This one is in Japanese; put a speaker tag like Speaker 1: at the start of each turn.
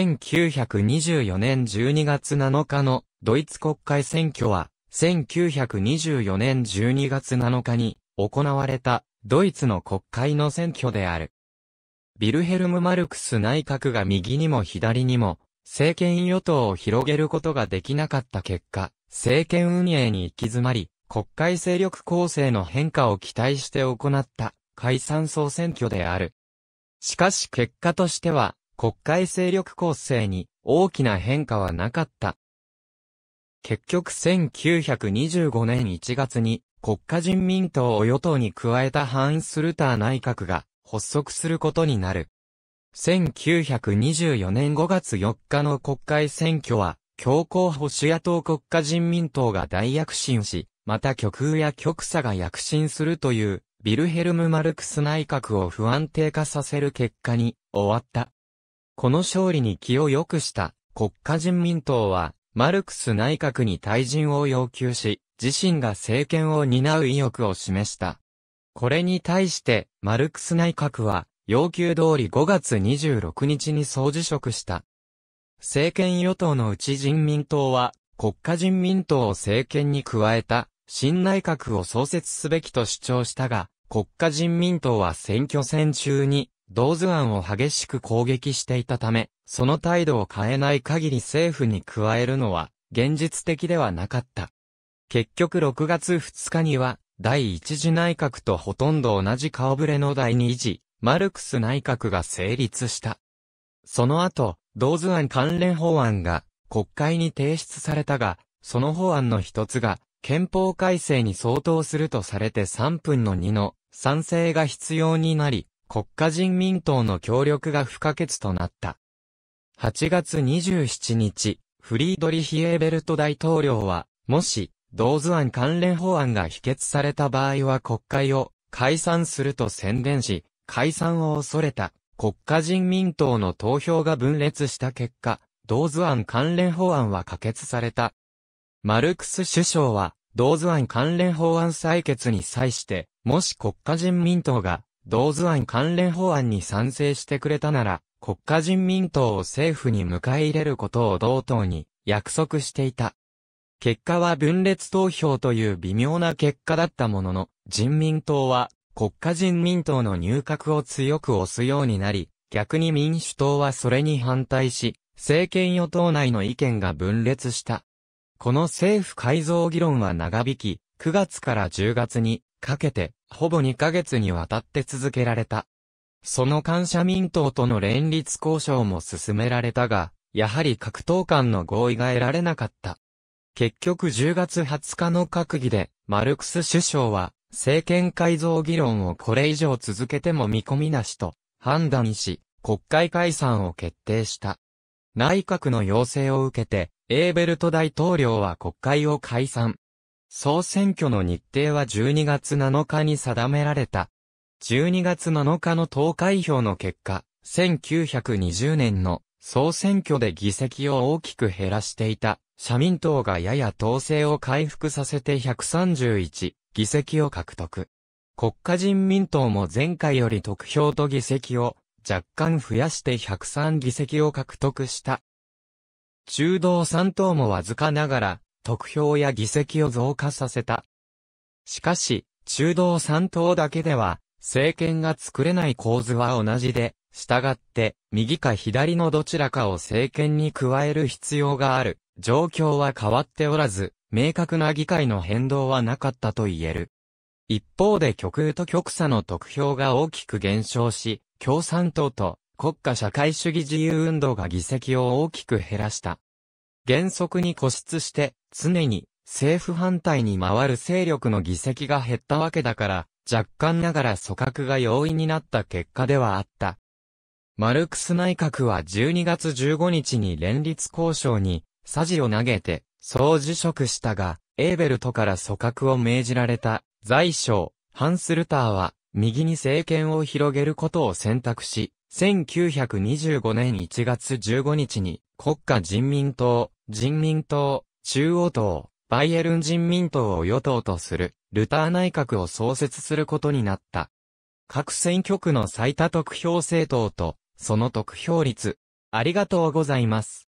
Speaker 1: 1924年12月7日のドイツ国会選挙は、1924年12月7日に行われたドイツの国会の選挙である。ビルヘルム・マルクス内閣が右にも左にも政権与党を広げることができなかった結果、政権運営に行き詰まり、国会勢力構成の変化を期待して行った解散総選挙である。しかし結果としては、国会勢力構成に大きな変化はなかった。結局1925年1月に国家人民党を与党に加えたハンスルター内閣が発足することになる。1924年5月4日の国会選挙は、強硬保守野党国家人民党が大躍進し、また極右や極左が躍進するという、ビルヘルム・マルクス内閣を不安定化させる結果に終わった。この勝利に気を良くした国家人民党は、マルクス内閣に退陣を要求し、自身が政権を担う意欲を示した。これに対して、マルクス内閣は、要求通り5月26日に総辞職した。政権与党のうち人民党は、国家人民党を政権に加えた、新内閣を創設すべきと主張したが、国家人民党は選挙戦中に、ドズア案を激しく攻撃していたため、その態度を変えない限り政府に加えるのは、現実的ではなかった。結局6月2日には、第一次内閣とほとんど同じ顔ぶれの第二次、マルクス内閣が成立した。その後、ドズア案関連法案が国会に提出されたが、その法案の一つが、憲法改正に相当するとされて3分の2の賛成が必要になり、国家人民党の協力が不可欠となった。8月27日、フリードリヒ・エーベルト大統領は、もし、同図案関連法案が否決された場合は国会を解散すると宣伝し、解散を恐れた国家人民党の投票が分裂した結果、同図案関連法案は可決された。マルクス首相は、同図案関連法案採決に際して、もし国家人民党が同図案関連法案に賛成してくれたなら、国家人民党を政府に迎え入れることを同等に約束していた。結果は分裂投票という微妙な結果だったものの、人民党は国家人民党の入閣を強く押すようになり、逆に民主党はそれに反対し、政権与党内の意見が分裂した。この政府改造議論は長引き、9月から10月にかけてほぼ2ヶ月にわたって続けられた。その感謝民党との連立交渉も進められたが、やはり格闘間の合意が得られなかった。結局10月20日の閣議で、マルクス首相は、政権改造議論をこれ以上続けても見込みなしと判断し、国会解散を決定した。内閣の要請を受けて、エーベルト大統領は国会を解散。総選挙の日程は12月7日に定められた。12月7日の投開票の結果、1920年の総選挙で議席を大きく減らしていた社民党がやや統制を回復させて131議席を獲得。国家人民党も前回より得票と議席を若干増やして103議席を獲得した。中道三党もわずかながら得票や議席を増加させた。しかし、中道三党だけでは、政権が作れない構図は同じで、従って、右か左のどちらかを政権に加える必要がある。状況は変わっておらず、明確な議会の変動はなかったと言える。一方で極右と極左の得票が大きく減少し、共産党と国家社会主義自由運動が議席を大きく減らした。原則に固執して、常に政府反対に回る勢力の議席が減ったわけだから、若干ながら組閣が容易になった結果ではあった。マルクス内閣は12月15日に連立交渉に、サを投げて、総辞職したが、エーベルトから組閣を命じられた、財相、ハンスルターは、右に政権を広げることを選択し、1925年1月15日に、国家人民党、人民党、中央党、バイエルン人民党を与党とする、ルター内閣を創設することになった。各選挙区の最多得票政党と、その得票率。ありがとうございます。